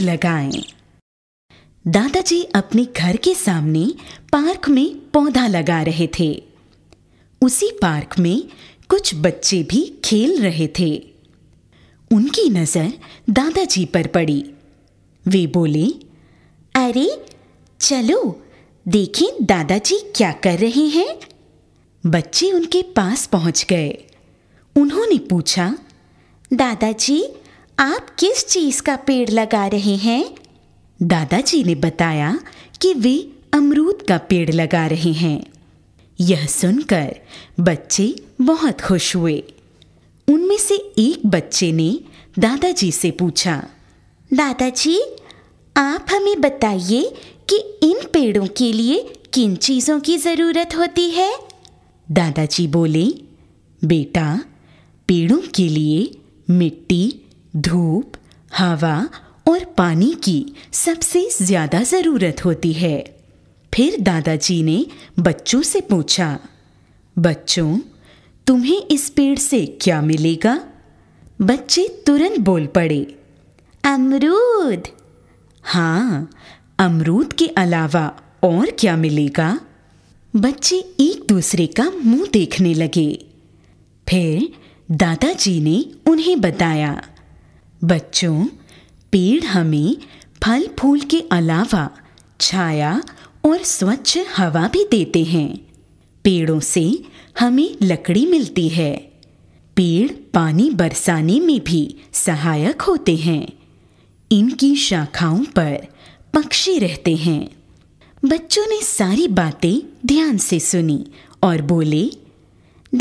लगाएं। दादाजी अपने घर के सामने पार्क में पौधा लगा रहे थे उसी पार्क में कुछ बच्चे भी खेल रहे थे उनकी नजर दादाजी पर पड़ी वे बोले अरे चलो देखें दादाजी क्या कर रहे हैं बच्चे उनके पास पहुंच गए उन्होंने पूछा दादाजी आप किस चीज का पेड़ लगा रहे हैं दादाजी ने बताया कि वे अमरूद का पेड़ लगा रहे हैं यह सुनकर बच्चे बहुत खुश हुए उनमें से एक बच्चे ने दादाजी से पूछा दादाजी आप हमें बताइए कि इन पेड़ों के लिए किन चीज़ों की ज़रूरत होती है दादाजी बोले बेटा पेड़ों के लिए मिट्टी धूप हवा और पानी की सबसे ज्यादा जरूरत होती है फिर दादाजी ने बच्चों से पूछा बच्चों तुम्हें इस पेड़ से क्या मिलेगा बच्चे तुरंत बोल पड़े अमरूद हाँ अमरूद के अलावा और क्या मिलेगा बच्चे एक दूसरे का मुंह देखने लगे फिर दादाजी ने उन्हें बताया बच्चों पेड़ हमें फल फूल के अलावा छाया और स्वच्छ हवा भी देते हैं पेड़ों से हमें लकड़ी मिलती है पेड़ पानी बरसाने में भी सहायक होते हैं इनकी शाखाओं पर पक्षी रहते हैं बच्चों ने सारी बातें ध्यान से सुनी और बोले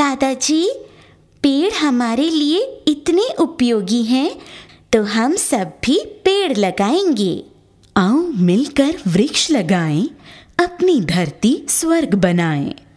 दादाजी पेड़ हमारे लिए इतने उपयोगी हैं तो हम सब भी पेड़ लगाएंगे आओ मिलकर वृक्ष लगाएं अपनी धरती स्वर्ग बनाएं